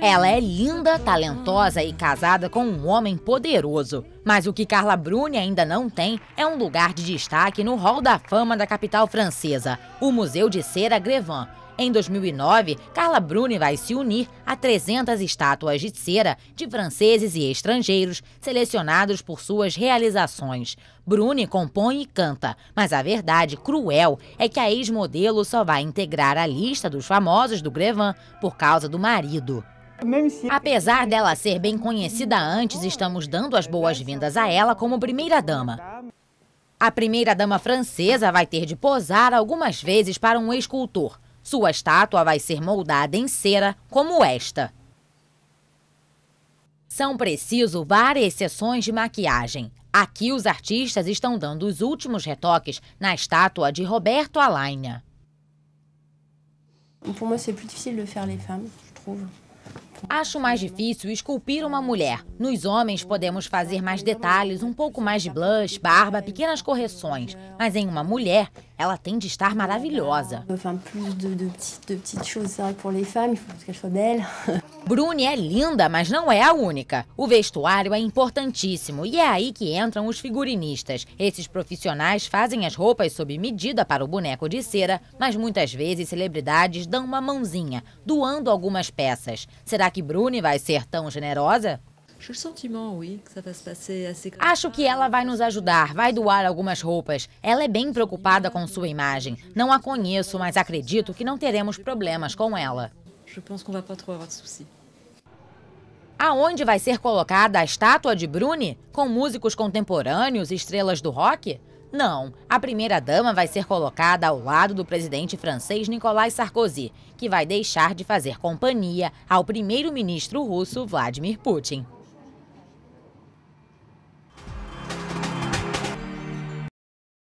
Ela é linda, talentosa e casada com um homem poderoso. Mas o que Carla Bruni ainda não tem é um lugar de destaque no Hall da Fama da capital francesa, o Museu de Cera Grevin. Em 2009, Carla Bruni vai se unir a 300 estátuas de cera de franceses e estrangeiros selecionados por suas realizações. Bruni compõe e canta, mas a verdade cruel é que a ex-modelo só vai integrar a lista dos famosos do Grevin por causa do marido. Apesar dela ser bem conhecida antes, estamos dando as boas-vindas a ela como primeira-dama. A primeira-dama francesa vai ter de posar algumas vezes para um escultor. Sua estátua vai ser moldada em cera como esta. São preciso várias sessões de maquiagem. Aqui os artistas estão dando os últimos retoques na estátua de Roberto Alaina. Para mim é plus difícil de fazer as mulheres, eu acho. Acho mais difícil esculpir uma mulher. Nos homens podemos fazer mais detalhes, um pouco mais de blush, barba, pequenas correções. Mas em uma mulher, ela tem de estar maravilhosa. Bruni é linda, mas não é a única. O vestuário é importantíssimo e é aí que entram os figurinistas. Esses profissionais fazem as roupas sob medida para o boneco de cera, mas muitas vezes celebridades dão uma mãozinha, doando algumas peças. Será que que Bruni vai ser tão generosa? Acho que ela vai nos ajudar, vai doar algumas roupas. Ela é bem preocupada com sua imagem. Não a conheço, mas acredito que não teremos problemas com ela. Aonde vai ser colocada a estátua de Bruni? Com músicos contemporâneos, estrelas do rock? Não, a primeira-dama vai ser colocada ao lado do presidente francês Nicolas Sarkozy, que vai deixar de fazer companhia ao primeiro-ministro russo Vladimir Putin.